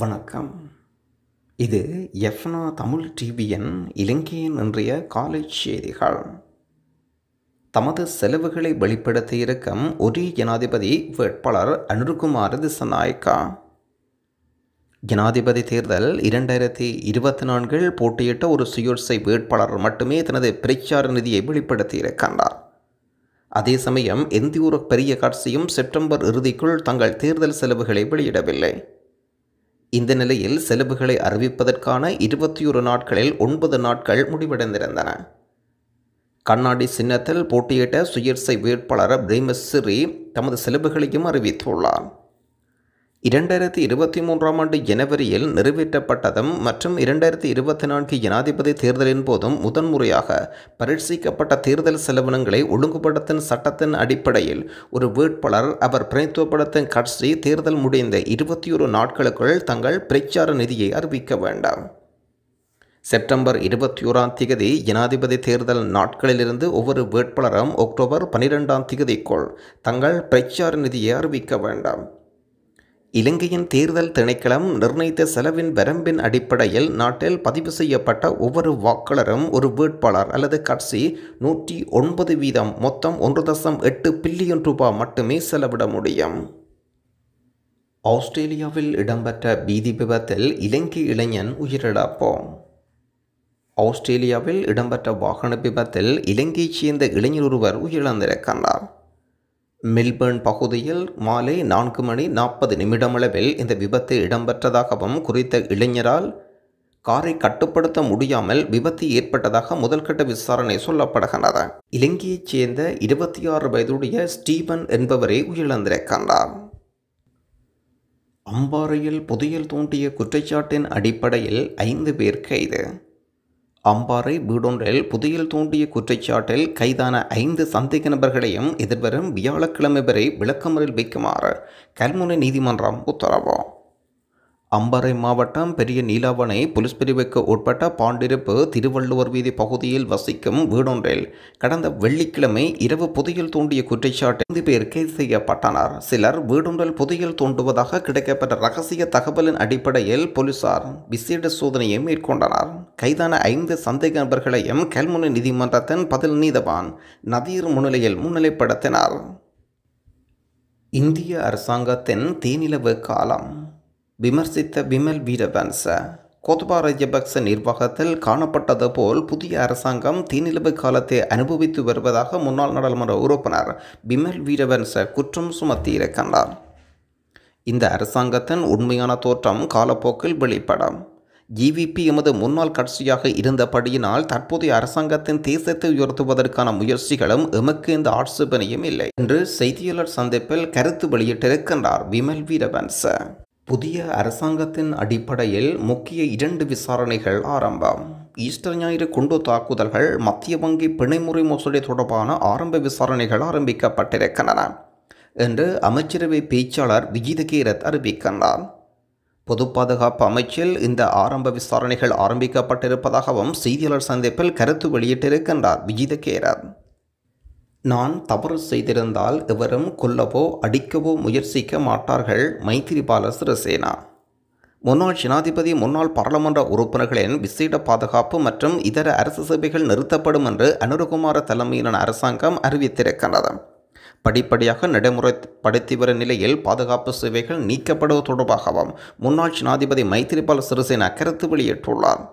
வணக்கம் இது எஃப்னா தமிழ் டிவியின் இலங்கையின் இன்றைய காலேஜ் செய்திகள் தமது செலவுகளை வெளிப்படுத்த இருக்கும் ஒரே ஜனாதிபதி வேட்பாளர் அனுருகுமார் திசநாயக்கா ஜனாதிபதி தேர்தல் இரண்டாயிரத்தி இருபத்தி நான்கில் போட்டியிட்ட ஒரு சுயோட்சை வேட்பாளர் மட்டுமே தனது பிரச்சார நிதியை வெளிப்படுத்தியிருக்கின்றார் அதே சமயம் எந்த ஒரு பெரிய கட்சியும் செப்டம்பர் இறுதிக்குள் தங்கள் தேர்தல் செலவுகளை வெளியிடவில்லை இந்த நிலையில் செலவுகளை அறிவிப்பதற்கான இருபத்தி ஒரு நாட்களில் ஒன்பது நாட்கள் முடிவடைந்திருந்தன கண்ணாடி சின்னத்தில் போட்டியிட்ட சுயேட்சை வேட்பாளர் பிரேமஸ்ரீ தமது செலவுகளையும் அறிவித்துள்ளார் இரண்டாயிரத்தி இருபத்தி மூன்றாம் ஆண்டு ஜனவரியில் நிறைவேற்றப்பட்டதும் மற்றும் இரண்டாயிரத்தி இருபத்தி நான்கு ஜனாதிபதி தேர்தலின் போதும் முதன்முறையாக பரீட்சிக்கப்பட்ட தேர்தல் செலவினங்களை ஒழுங்குபடுத்தும் சட்டத்தின் அடிப்படையில் ஒரு வேட்பாளர் அவர் பிரதித்துவப்படுத்தும் கட்சி தேர்தல் முடிந்த இருபத்தி ஒரு நாட்களுக்குள் தங்கள் பிரச்சார நிதியை அறிவிக்க வேண்டாம் செப்டம்பர் இருபத்தி ஓராம் திகதி ஜனாதிபதி தேர்தல் நாட்களிலிருந்து ஒவ்வொரு வேட்பாளரும் அக்டோபர் பனிரெண்டாம் திகதிக்குள் தங்கள் பிரச்சார நிதியை அறிவிக்க வேண்டாம் இலங்கையின் தேர்தல் திணைக்களம் நிர்ணயித்த செலவின் வரம்பின் அடிப்படையில் நாட்டில் பதிவு செய்யப்பட்ட ஒவ்வொரு வாக்காளரும் ஒரு வேட்பாளர் அல்லது கட்சி நூற்றி ஒன்பது வீதம் மொத்தம் ஒன்று தசம் எட்டு பில்லியன் ரூபாய் மட்டுமே செலவிட முடியும் ஆஸ்திரேலியாவில் இடம்பெற்ற பீதி விபத்தில் இலங்கை இளைஞன் உயிரிழப்போம் ஆஸ்திரேலியாவில் இடம்பெற்ற வாகன விபத்தில் இலங்கையைச் சேர்ந்த இளைஞர் ஒருவர் உயிரிழந்திருக்கின்றார் மெல்பர்ன் பகுதியில் மாலை நான்கு மணி நாற்பது நிமிடமளவில் இந்த விபத்து இடம்பெற்றதாகவும் குறித்த இளைஞரால் காரை கட்டுப்படுத்த முடியாமல் விபத்து ஏற்பட்டதாக முதல்கட்ட விசாரணை சொல்லப்படுகின்றது இலங்கையைச் சேர்ந்த இருபத்தி ஆறு வயதுடைய ஸ்டீவன் என்பவரை உயிரிழந்திருக்கின்றார் அம்பாறையில் புதையல் தோண்டிய குற்றச்சாட்டின் அடிப்படையில் ஐந்து பேர் கைது அம்பாறை வீடொன்றில் புதையல் தோண்டிய குற்றச்சாட்டில் கைதான ஐந்து சந்தேக நபர்களையும் எதிர்வரும் வியாழக்கிழமை வரை விளக்கமறில் வைக்குமாறு கல்முனை நீதிமன்றம் உத்தரவு அம்பாறை மாவட்டம் பெரிய நீலாவணை போலீஸ் பிரிவுக்கு உட்பட்ட பாண்டிருப்பு திருவள்ளுவர் வீதி பகுதியில் வசிக்கும் வீடொன்றில் கடந்த வெள்ளிக்கிழமை இரவு புதையல் தோண்டிய குற்றச்சாட்டு ஐந்து பேர் கைது செய்யப்பட்டனர் சிலர் வீடொன்றில் புதையல் தூண்டுவதாக கிடைக்கப்பட்ட ரகசிய தகவலின் அடிப்படையில் போலீசார் விசேட சோதனையை மேற்கொண்டனர் கைதான ஐந்து சந்தேக நபர்களையும் கல்முனை நீதிமன்றத்தின் பதில் நீதவான் நதீர் முன்னிலையில் முன்னிலைப்படுத்தினார் இந்திய அரசாங்கத்தின் தேனிலவு காலம் விமர்சித்த விமல் வீரவன்ச கோத்பா ராஜபக்ச நிர்வாகத்தில் காணப்பட்டது போல் புதிய அரசாங்கம் தீநிலவு காலத்தை அனுபவித்து வருவதாக முன்னாள் நாடாளுமன்ற உறுப்பினர் பிமல் வீரவன்ச குற்றம் சுமத்தியிருக்கின்றார் இந்த அரசாங்கத்தின் உண்மையான தோற்றம் காலப்போக்கில் வெளிப்படும் ஜிவிபி எமது முன்னாள் கட்சியாக இருந்தபடியினால் தற்போதைய அரசாங்கத்தின் தேசத்தை உயர்த்துவதற்கான முயற்சிகளும் எமக்கு இந்த ஆட்சேபனையும் இல்லை என்று செய்தியாளர் சந்திப்பில் கருத்து வெளியிட்டிருக்கின்றார் விமல் வீரவன்ச புதிய அரசாங்கத்தின் அடிப்படையில் முக்கிய இரண்டு விசாரணைகள் ஆரம்பம் ஈஸ்டர் ஞாயிறு குண்டு தாக்குதல்கள் மத்திய வங்கி பிணைமுறை மோசடி தொடர்பான ஆரம்ப விசாரணைகள் ஆரம்பிக்கப்பட்டிருக்கின்றன என்று அமைச்சரவை பேச்சாளர் கீரத் அறிவிக்கின்றார் பொது பாதுகாப்பு அமைச்சில் இந்த ஆரம்ப விசாரணைகள் ஆரம்பிக்கப்பட்டிருப்பதாகவும் செய்தியாளர் சந்திப்பில் கருத்து வெளியிட்டிருக்கின்றார் கேரத் நான் தவறு செய்திருந்தால் எவரும் கொல்லவோ அடிக்கவோ முயற்சிக்க மாட்டார்கள் மைத்திரிபால சிறிசேனா முன்னாள் ஜனாதிபதி முன்னாள் பாராளுமன்ற உறுப்பினர்களின் விசேட பாதுகாப்பு மற்றும் இதர அரசு சேவைகள் நிறுத்தப்படும் என்று அனுரகுமார தலைமையிலான அரசாங்கம் அறிவித்திருக்கிறது படிப்படியாக நடைமுறைப்படுத்தி வரும் நிலையில் பாதுகாப்பு சேவைகள் நீக்கப்படுவது தொடர்பாகவும் முன்னாள் ஜனாதிபதி மைத்திரிபால சிறிசேனா கருத்து வெளியிட்டுள்ளார்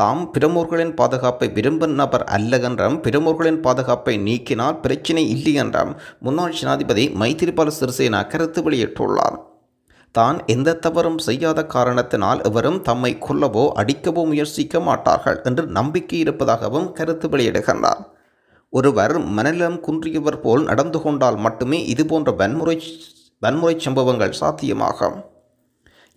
தாம் பிரமோர்களின் பாதுகாப்பை விரும்பும் நபர் அல்ல என்றும் பிரமுகர்களின் பாதுகாப்பை நீக்கினால் பிரச்சினை இல்லை என்றும் முன்னாள் ஜனாதிபதி மைத்திரிபால சிறிசேனா கருத்து வெளியிட்டுள்ளார் தான் எந்த தவறும் செய்யாத காரணத்தினால் இவரும் தம்மை கொல்லவோ அடிக்கவோ முயற்சிக்க மாட்டார்கள் என்று நம்பிக்கை இருப்பதாகவும் கருத்து வெளியிடுகின்றார் ஒருவர் மனநலம் குன்றியவர் போல் நடந்து கொண்டால் மட்டுமே இதுபோன்ற வன்முறை வன்முறை சம்பவங்கள் சாத்தியமாகும்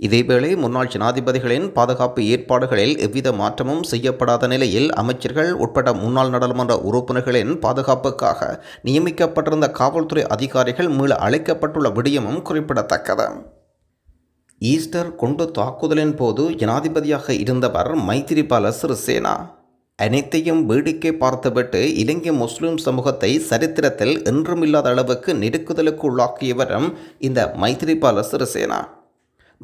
இதேவேளை முன்னாள் ஜனாதிபதிகளின் பாதுகாப்பு ஏற்பாடுகளில் எவ்வித மாற்றமும் செய்யப்படாத நிலையில் அமைச்சர்கள் உட்பட முன்னாள் நாடாளுமன்ற உறுப்பினர்களின் பாதுகாப்புக்காக நியமிக்கப்பட்டிருந்த காவல்துறை அதிகாரிகள் மீள அழைக்கப்பட்டுள்ள விடயமும் குறிப்பிடத்தக்கது ஈஸ்டர் கொண்டு தாக்குதலின் போது ஜனாதிபதியாக இருந்தவர் மைத்திரிபால சிறிசேனா அனைத்தையும் வேடிக்கை பார்த்துவிட்டு இலங்கை முஸ்லிம் சமூகத்தை சரித்திரத்தில் என்றுமில்லாத அளவுக்கு நெருக்குதலுக்கு உள்ளாக்கியவரும் இந்த மைத்திரிபால சிறிசேனா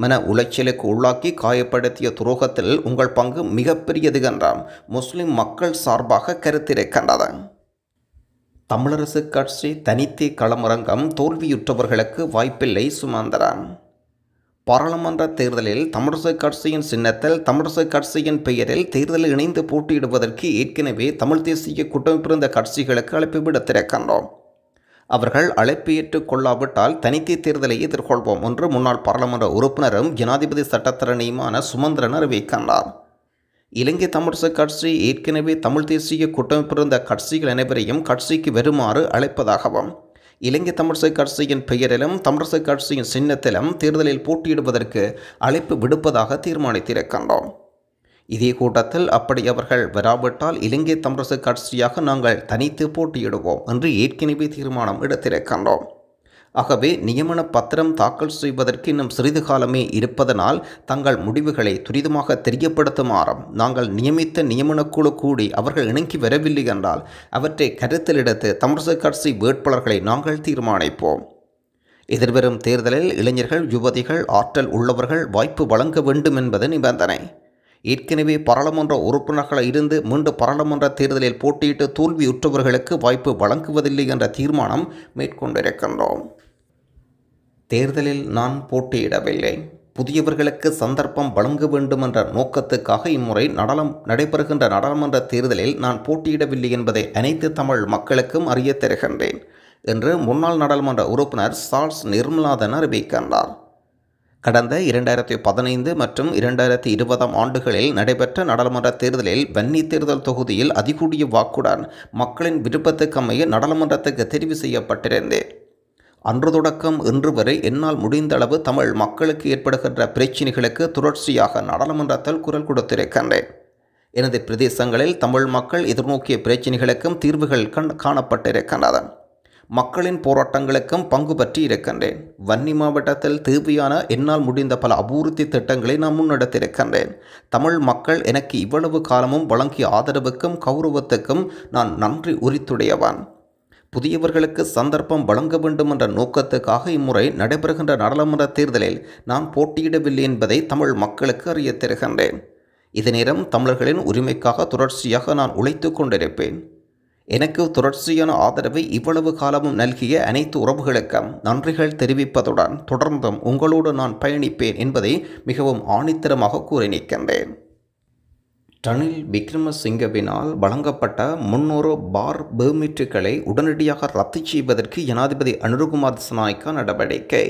மன உளைச்சலுக்கு உள்ளாக்கி காயப்படுத்திய துரோகத்தில் உங்கள் பங்கு மிகப்பெரியது என்றாம் முஸ்லிம் மக்கள் சார்பாக கருத்திருக்கின்றது தமிழரசு கட்சி தனித்தே களமரங்கம் தோல்வியுற்றவர்களுக்கு வாய்ப்பில்லை சுமந்திரன் பாராளுமன்ற தேர்தலில் தமிழரசு கட்சியின் சின்னத்தில் தமிழரசு கட்சியின் பெயரில் தேர்தலில் இணைந்து போட்டியிடுவதற்கு ஏற்கனவே தமிழ் தேசிய கூட்டமைப்பிருந்த கட்சிகளுக்கு அழைப்பு விடுத்திருக்கின்றோம் அவர்கள் அழைப்பு ஏற்றுக் கொள்ளாவிட்டால் தனித்தி தேர்தலை எதிர்கொள்வோம் என்று முன்னாள் பாராளுமன்ற உறுப்பினரும் ஜனாதிபதி சட்டத்தரணியுமான சுமந்திரன் அறிவிக்கின்றார் இலங்கை தமிழிசை கட்சி ஏற்கனவே தமிழ் தேசிய கூட்டமைப்பிருந்த கட்சிகள் அனைவரையும் கட்சிக்கு வருமாறு அழைப்பதாகவும் இலங்கை தமிழிசை கட்சியின் பெயரிலும் தமிழிசை கட்சியின் சின்னத்திலும் தேர்தலில் போட்டியிடுவதற்கு அழைப்பு விடுப்பதாக தீர்மானித்திருக்கின்றோம் இதே கூட்டத்தில் அப்படி அவர்கள் வராவிட்டால் இலங்கை தமிழரசு கட்சியாக நாங்கள் தனித்து போட்டியிடுவோம் என்று ஏற்கனவே தீர்மானம் எடுத்திருக்கின்றோம் ஆகவே நியமன பத்திரம் தாக்கல் செய்வதற்கு இன்னும் சிறிது காலமே இருப்பதனால் தங்கள் முடிவுகளை துரிதமாக தெரியப்படுத்துமாறும் நாங்கள் நியமித்த நியமனக்குழு கூடி அவர்கள் இணங்கி வரவில்லை என்றால் அவற்றை கருத்தில் எடுத்து தமிழக கட்சி வேட்பாளர்களை நாங்கள் தீர்மானிப்போம் எதிர்வரும் தேர்தலில் இளைஞர்கள் யுவதிகள் ஆற்றல் உள்ளவர்கள் வாய்ப்பு வழங்க வேண்டும் என்பது நிபந்தனை ஏற்கனவே பாராளுமன்ற உறுப்பினர்கள் இருந்து மீண்டும் பாராளுமன்ற தேர்தலில் போட்டியிட்டு தோல்வியுற்றவர்களுக்கு வாய்ப்பு வழங்குவதில்லை என்ற தீர்மானம் மேற்கொண்டிருக்கின்றோம் தேர்தலில் நான் போட்டியிடவில்லை புதியவர்களுக்கு சந்தர்ப்பம் வழங்க வேண்டும் என்ற நோக்கத்துக்காக இம்முறை நடனம் நடைபெறுகின்ற நாடாளுமன்ற தேர்தலில் நான் போட்டியிடவில்லை என்பதை அனைத்து தமிழ் மக்களுக்கும் அறிய தருகின்றேன் என்று முன்னாள் நாடாளுமன்ற உறுப்பினர் சார்ஸ் நிர்மலாதன் அறிவிக்கின்றார் கடந்த இரண்டாயிரத்தி பதினைந்து மற்றும் இரண்டாயிரத்தி இருபதாம் ஆண்டுகளில் நடைபெற்ற நாடாளுமன்ற தேர்தலில் வன்னி தேர்தல் தொகுதியில் அதிகூடிய வாக்குடன் மக்களின் விருப்பத்துக்கமைய நாடாளுமன்றத்துக்கு தெரிவு செய்யப்பட்டிருந்தேன் அன்று தொடக்கம் இன்று வரை என்னால் முடிந்தளவு தமிழ் மக்களுக்கு ஏற்படுகின்ற பிரச்சினைகளுக்கு தொடர்ச்சியாக நாடாளுமன்றத்தில் குரல் கொடுத்திருக்கின்றேன் எனது பிரதேசங்களில் தமிழ் மக்கள் எதிர்நோக்கிய பிரச்சினைகளுக்கும் தீர்வுகள் கண் காணப்பட்டிருக்கின்றன மக்களின் போராட்டங்களுக்கும் பங்கு பற்றி இருக்கின்றேன் வன்னி மாவட்டத்தில் தேவையான என்னால் முடிந்த பல அபூர்த்தி திட்டங்களை நான் முன்னெடுத்திருக்கின்றேன் தமிழ் மக்கள் எனக்கு இவ்வளவு காலமும் வழங்கிய ஆதரவுக்கும் கௌரவத்துக்கும் நான் நன்றி உரித்துடையவான் புதியவர்களுக்கு சந்தர்ப்பம் வழங்க வேண்டும் என்ற நோக்கத்துக்காக இம்முறை நடைபெறுகின்ற நாடாளுமன்ற தேர்தலில் நான் போட்டியிடவில்லை என்பதை தமிழ் மக்களுக்கு அறிய தருகின்றேன் தமிழர்களின் உரிமைக்காக தொடர்ச்சியாக நான் உழைத்து கொண்டிருப்பேன் எனக்கு தொடர்ச்சியான ஆதரவை இவ்வளவு காலமும் நல்கிய அனைத்து உறவுகளுக்கும் நன்றிகள் தெரிவிப்பதுடன் தொடர்ந்தும் உங்களோடு நான் பயணிப்பேன் என்பதை மிகவும் ஆணித்தரமாக கூறி நிற்கின்றேன் ரணில் விக்ரமசிங்கவினால் வழங்கப்பட்ட முன்னூறு பார் பெர்மிட்டுகளை உடனடியாக ரத்து செய்வதற்கு ஜனாதிபதி அனுருகுமார் திசநாயக்கா நடவடிக்கை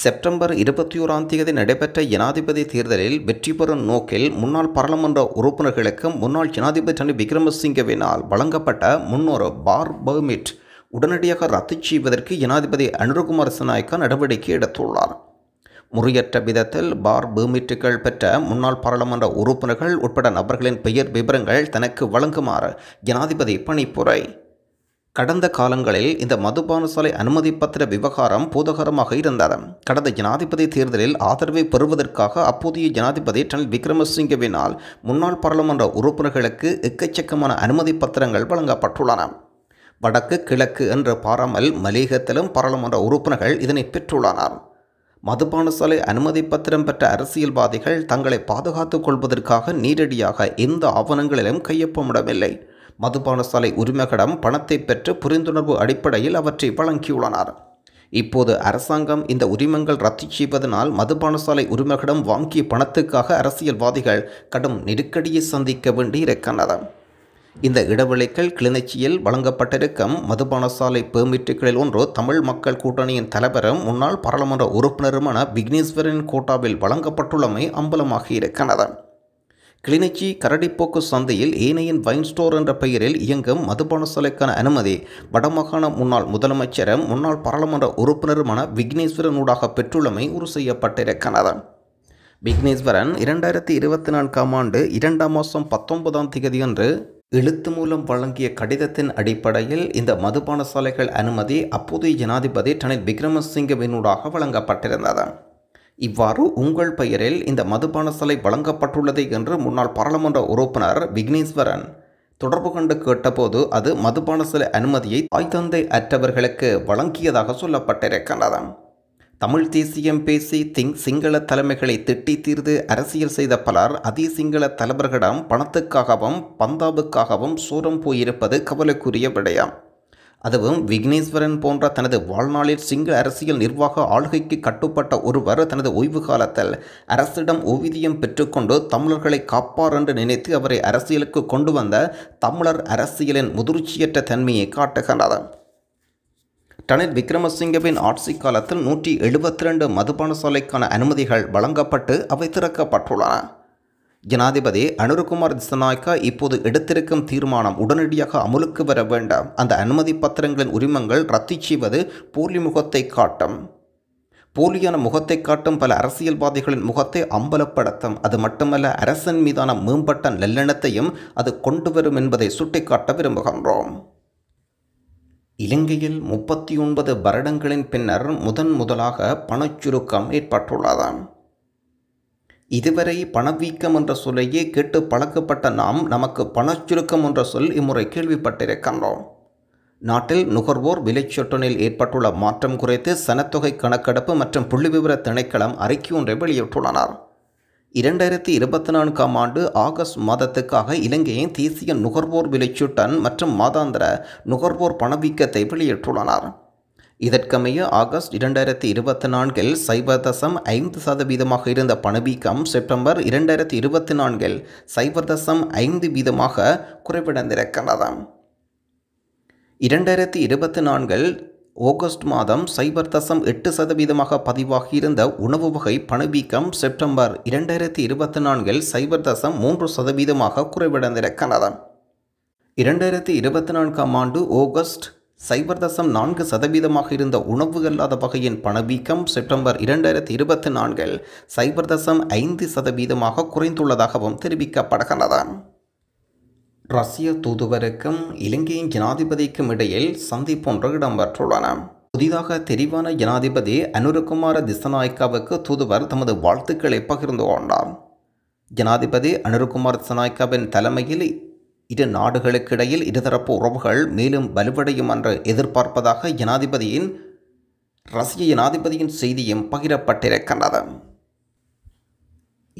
செப்டம்பர் இருபத்தி ஓராம் தேதி நடைபெற்ற ஜனாதிபதி தேர்தலில் வெற்றி பெறும் நோக்கில் முன்னாள் பாராளுமன்ற உறுப்பினர்களுக்கு முன்னாள் ஜனாதிபதி விக்ரமசிங்கவினால் வழங்கப்பட்ட முன்னொரு பார் பர்மிட் உடனடியாக ரத்து செய்வதற்கு ஜனாதிபதி அனுரகுமார் சனாய்க்கா நடவடிக்கை எடுத்துள்ளார் முறையற்ற விதத்தில் பார் பர்மிட்டுகள் பெற்ற முன்னாள் பாராளுமன்ற உறுப்பினர்கள் உட்பட நபர்களின் பெயர் விவரங்கள் தனக்கு வழங்குமாறு ஜனாதிபதி பணிப்புரை கடந்த காலங்களில் இந்த மதுபான சாலை அனுமதி பத்திர விவகாரம் பூதகரமாக இருந்தது கடந்த ஜனாதிபதி தேர்தலில் ஆதரவை பெறுவதற்காக அப்போதைய ஜனாதிபதி டன் விக்ரமசிங்கவினால் முன்னாள் பாராளுமன்ற உறுப்பினர்களுக்கு எக்கச்சக்கமான அனுமதி பத்திரங்கள் வழங்கப்பட்டுள்ளன வடக்கு கிழக்கு என்று பாராமல் மலேகத்திலும் பாராளுமன்ற உறுப்பினர்கள் இதனை பெற்றுள்ளனர் மதுபான சாலை அனுமதி பத்திரம் பெற்ற அரசியல்வாதிகள் தங்களை பாதுகாத்துக் கொள்வதற்காக நேரடியாக எந்த ஆவணங்களிலும் கையொப்பமிடவில்லை மதுபானசாலை உரிமைகளிடம் பணத்தை பெற்று புரிந்துணர்வு அடிப்படையில் அவற்றை வழங்கியுள்ளனர் இப்போது அரசாங்கம் இந்த உரிமங்கள் ரத்து செய்வதனால் மதுபானசாலை உரிமைகளிடம் வாங்கிய பணத்துக்காக அரசியல்வாதிகள் கடும் நெருக்கடியை சந்திக்க வேண்டியிருக்கின்றது இந்த இடைவெளிகள் கிளிநொச்சியில் வழங்கப்பட்டிருக்கும் மதுபானசாலை சாலை பெர்மிட்டுகளில் ஒன்று தமிழ் மக்கள் கூட்டணியின் தலைவரும் முன்னாள் பாராளுமன்ற உறுப்பினருமான விக்னேஸ்வரின் கோட்டாவில் வழங்கப்பட்டுள்ளமை அம்பலமாகி இருக்கின்றது கிளிநொச்சி கரடிப்போக்கு சந்தையில் ஏனையின் வைன் ஸ்டோர் என்ற பெயரில் இயங்கும் மதுபான சாலைக்கான அனுமதி வடமாகாண முன்னாள் முதலமைச்சரும் முன்னாள் பாராளுமன்ற உறுப்பினருமான விக்னேஸ்வரனூடாக பெற்றுள்ளமை உறுதி செய்யப்பட்டிருக்கிறது விக்னேஸ்வரன் இரண்டாயிரத்தி இருபத்தி நான்காம் ஆண்டு இரண்டாம் மாதம் பத்தொன்பதாம் தேதியன்று எழுத்து மூலம் வழங்கிய கடிதத்தின் அடிப்படையில் இந்த மதுபான சாலைகள் அனுமதி அப்போதைய ஜனாதிபதி டனில் விக்ரமசிங்கவினூடாக வழங்கப்பட்டிருந்தது இவ்வாறு உங்கள் பெயரில் இந்த மதுபான சலை வழங்கப்பட்டுள்ளது என்று முன்னாள் பாராளுமன்ற உறுப்பினர் விக்னேஸ்வரன் தொடர்பு கண்டு கேட்டபோது அது மதுபான சிலை அனுமதியை தாய் தந்தை அற்றவர்களுக்கு வழங்கியதாக சொல்லப்பட்டிருக்கின்றது தமிழ் தேசியம் பேசி திங் சிங்கள தலைமைகளை திட்டி தீர்த்து அரசியல் செய்த பலர் அதே சிங்கள தலைவர்களிடம் பணத்துக்காகவும் பந்தாவுக்காகவும் சூரம் போயிருப்பது கவலைக்குரிய விடயம் அதுவும் விக்னேஸ்வரன் போன்ற தனது வாழ்நாளில் சிங்க அரசியல் நிர்வாக ஆளுகைக்கு கட்டுப்பட்ட ஒருவர் தனது ஓய்வு காலத்தில் அரசிடம் ஓவியம் பெற்றுக்கொண்டு தமிழர்களை காப்பார் என்று நினைத்து அவரை அரசியலுக்கு கொண்டு வந்த தமிழர் அரசியலின் முதிர்ச்சியற்ற தன்மையை காட்டுகின்றது ரணில் விக்ரமசிங்கவின் ஆட்சி காலத்தில் நூற்றி எழுபத்தி ரெண்டு மதுபான சாலைக்கான அனுமதிகள் வழங்கப்பட்டு அவை திறக்கப்பட்டுள்ளன ஜனாதிபதி அனுருகுமார் திசநாயக்கா இப்போது எடுத்திருக்கும் தீர்மானம் உடனடியாக அமலுக்கு வர வேண்டாம் அந்த அனுமதி பத்திரங்களின் உரிமங்கள் ரத்து செய்வது போலி முகத்தை காட்டும் போலியான முகத்தை காட்டும் பல அரசியல்வாதிகளின் முகத்தை அம்பலப்படுத்தும் அது மட்டுமல்ல அரசன் மீதான மேம்பட்ட நல்லெண்ணத்தையும் அது கொண்டு வரும் என்பதை சுட்டிக்காட்ட விரும்புகின்றோம் இலங்கையில் முப்பத்தி ஒன்பது வருடங்களின் பின்னர் முதன் முதலாக பணச்சுருக்கம் ஏற்பட்டுள்ளதாம் இதுவரை பணவீக்கம் என்ற சொல்லையே கேட்டு பழக்கப்பட்ட நாம் நமக்கு பணச்சுருக்கம் என்ற சொல் இம்முறை கேள்விப்பட்டிருக்கின்றோம் நாட்டில் நுகர்வோர் விலைச்சொட்டனில் ஏற்பட்டுள்ள மாற்றம் குறித்து சனத்தொகை கணக்கெடுப்பு மற்றும் புள்ளிவிவர திணைக்களம் அறிக்கை ஒன்றை வெளியிட்டுள்ளனர் இரண்டாயிரத்தி இருபத்தி நான்காம் ஆண்டு ஆகஸ்ட் மாதத்துக்காக இலங்கையின் தேசிய நுகர்வோர் விலைச்சுட்டன் மற்றும் மாதாந்திர நுகர்வோர் பணவீக்கத்தை வெளியிட்டுள்ளனர் இதற்கமைய ஆகஸ்ட் இரண்டாயிரத்தி இருபத்தி நான்கில் சைபர் தசம் ஐந்து சதவீதமாக இருந்த பணவீக்கம் செப்டம்பர் இரண்டாயிரத்தி இருபத்தி நான்கில் சைபர் தசம் ஐந்து வீதமாக குறைவடைந்திருக்கிறது இரண்டாயிரத்தி இருபத்தி நான்கில் ஆகஸ்ட் மாதம் சைபர் தசம் எட்டு சதவீதமாக பதிவாகியிருந்த உணவு வகை பணவீக்கம் செப்டம்பர் இரண்டாயிரத்தி இருபத்தி நான்கில் சைபர் தசம் மூன்று சதவீதமாக குறைவடைந்திருக்கிறது இரண்டாயிரத்தி இருபத்தி நான்காம் ஆண்டு ஆகஸ்ட் சைபர் தசம் நான்கு சதவீதமாக இருந்த உணவு அல்லாத வகையின் பணவீக்கம் செப்டம்பர் இரண்டாயிரத்தி இருபத்தி நான்கில் சைபர் தசம் ஐந்து சதவீதமாக குறைந்துள்ளதாகவும் தெரிவிக்கப்படுகிறது ரஷ்ய தூதுவருக்கும் இலங்கையின் ஜனாதிபதிக்கும் இடையில் சந்திப்பு ஒன்று இடம்பெற்றுள்ளன புதிதாக தெரிவான ஜனாதிபதி அனுரகுமார திசநாயக்காவுக்கு தூதுவர் தமது வாழ்த்துக்களை பகிர்ந்து கொண்டார் ஜனாதிபதி அனுரகுமார் திசநாயக்காவின் தலைமையில் இரு நாடுகளுக்கிடையில் இருதரப்பு உறவுகள் மேலும் வலுவடையும் என்று எதிர்பார்ப்பதாக ஜனாதிபதியின் ரஷ்ய ஜனாதிபதியின் செய்தியும் பகிரப்பட்டிருக்கின்றது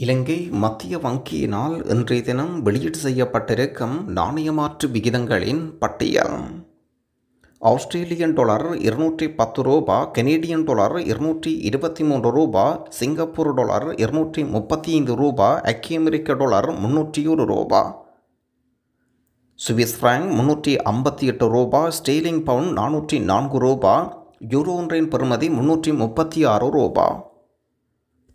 இலங்கை மத்திய வங்கியினால் இன்றைய தினம் வெளியீடு செய்யப்பட்டிருக்கும் நாணயமாற்று விகிதங்களின் பட்டியல் ஆஸ்திரேலியன் டாலர் இருநூற்றி பத்து ரூபா கெனேடியன் டாலர் இருநூற்றி இருபத்தி மூன்று ரூபா சிங்கப்பூர் டாலர் இருநூற்றி முப்பத்தி ஐந்து ரூபா அக்கி அமெரிக்க டாலர் முன்னூற்றி ஒரு ரூபா சுவிஸ் ஃப்ராங்க் முன்னூற்றி ஐம்பத்தி எட்டு ரூபா ஸ்டெயிலிங் பவுண்ட் நானூற்றி நான்கு ரூபா யூரோ ஒன்றின் பெறுமதி முன்னூற்றி முப்பத்தி ஆறு ரூபா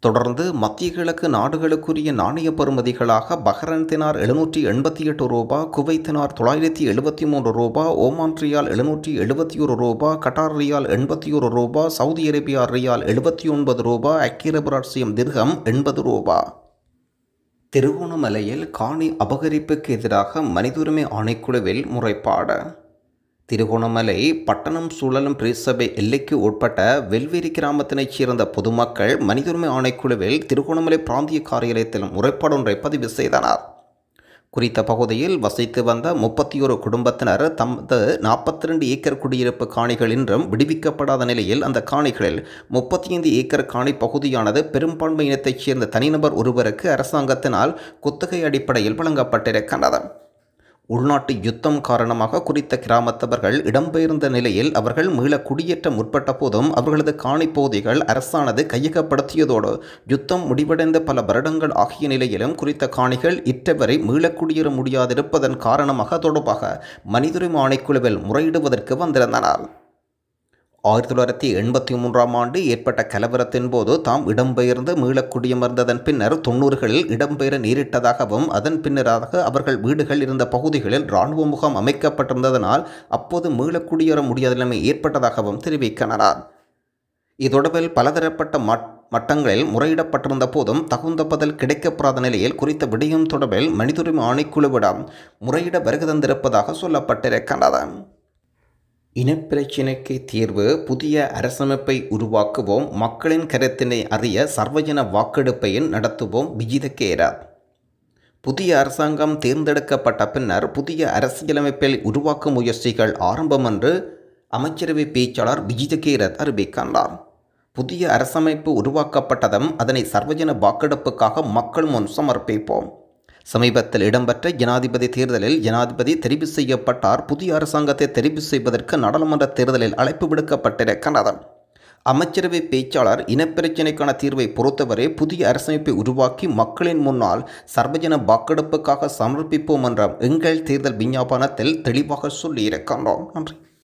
தொடர்ந்து மத்திய கிழக்கு நாடுகளுக்குரிய நாணய பெறுமதிகளாக பஹ்ரன் தினார் எழுநூற்றி எண்பத்தி எட்டு ரூபா குவைத்தினார் தொள்ளாயிரத்தி எழுபத்தி மூன்று ரூபா ஓமான் ரியால் எழுநூற்றி எழுபத்தி ஒரு ரூபா கட்டார் ரியால் எண்பத்தி ஒரு ரூபா சவுதி அரேபியா ரியால் எழுபத்தி ஒன்பது ரூபா அக்கீரபராட்சியம் திர்கம் எண்பது ரூபா திருகோணமலையில் காணி அபகரிப்புக்கு எதிராக மனித உரிமை ஆணைக்குழுவில் முறைப்பாடு திருகோணமலை பட்டணம் சூழலும் பிரிசபை எல்லைக்கு உட்பட்ட வெல்வேரி கிராமத்தினைச் சேர்ந்த பொதுமக்கள் மனித உரிமை ஆணைக்குழுவில் திருகோணமலை பிராந்திய காரியாலயத்தில் முறைப்பாடு ஒன்றை பதிவு செய்தனர் குறித்த பகுதியில் வசித்து வந்த முப்பத்தி ஒரு குடும்பத்தினர் தமது நாற்பத்தி ரெண்டு ஏக்கர் குடியிருப்பு காணிகள் இன்றும் விடுவிக்கப்படாத நிலையில் அந்த காணிகளில் முப்பத்தி ஐந்து ஏக்கர் காணி பகுதியானது பெரும்பான்மை இனத்தைச் சேர்ந்த தனிநபர் ஒருவருக்கு அரசாங்கத்தினால் குத்தகை அடிப்படையில் வழங்கப்பட்டிருக்கின்றது உள்நாட்டு யுத்தம் காரணமாக குறித்த கிராமத்தவர்கள் இடம்பெயர்ந்த நிலையில் அவர்கள் மீள குடியேற்ற முற்பட்ட போதும் அவர்களது காணிப்போதைகள் அரசானது கையகப்படுத்தியதோடு யுத்தம் முடிவடைந்த பல வருடங்கள் ஆகிய நிலையிலும் குறித்த காணிகள் இற்றவரை மீள குடியேற முடியாதிருப்பதன் காரணமாக தொடர்பாக மனிதுரிமை ஆணைக்குழுவில் முறையிடுவதற்கு வந்திருந்தனர் ஆயிரத்தி தொள்ளாயிரத்தி எண்பத்தி மூன்றாம் ஆண்டு ஏற்பட்ட கலவரத்தின் போது தாம் இடம்பெயர்ந்து மீளக்குடியமர்ந்ததன் பின்னர் தொன்னூறுகளில் இடம்பெயர நேரிட்டதாகவும் அதன் பின்னராக அவர்கள் வீடுகள் இருந்த பகுதிகளில் இராணுவ முகாம் அமைக்கப்பட்டிருந்ததனால் அப்போது மீளக்குடியேற முடியாத நிலைமை ஏற்பட்டதாகவும் தெரிவிக்கின்றனர் இதொடர்பில் பலதரப்பட்ட மட் மட்டங்களில் முறையிடப்பட்டிருந்த போதும் தகுந்த பதில் கிடைக்கப்படாத நிலையில் குறித்த விடயம் தொடர்பில் மனிதுரிமை ஆணைக்குழுவிடம் முறையிட வருகை தந்திருப்பதாக சொல்லப்பட்டிருக்கின்றது இனப்பிரச்சினைக்கு தீர்வு புதிய அரசமைப்பை உருவாக்குவோம் மக்களின் கருத்தினை அறிய சர்வஜன வாக்கெடுப்பையும் நடத்துவோம் விஜிதக்கேரா புதிய அரசாங்கம் தேர்ந்தெடுக்கப்பட்ட பின்னர் புதிய அரசியலமைப்பில் உருவாக்கும் முயற்சிகள் ஆரம்பம் என்று அமைச்சரவை பேச்சாளர் விஜிதகேரத் அறிவிக்கின்றார் புதிய அரசமைப்பு உருவாக்கப்பட்டதும் அதனை சர்வஜன வாக்கெடுப்புக்காக மக்கள் முன் சமர்ப்பிப்போம் சமீபத்தில் இடம்பெற்ற ஜனாதிபதி தேர்தலில் ஜனாதிபதி தெரிவு செய்யப்பட்டார் புதிய அரசாங்கத்தை தெரிவு செய்வதற்கு நாடாளுமன்ற தேர்தலில் அழைப்பு விடுக்கப்பட்டிருக்கிறது அமைச்சரவை பேச்சாளர் இனப்பிரச்சினைக்கான தீர்வை பொறுத்தவரை புதிய அரசமைப்பை உருவாக்கி மக்களின் முன்னால் சர்வஜன வாக்கெடுப்புக்காக சமர்ப்பிப்போம் என்ற எங்கள் தேர்தல் விஞ்ஞாபனத்தில் தெளிவாக சொல்லியிருக்கின்றோம் நன்றி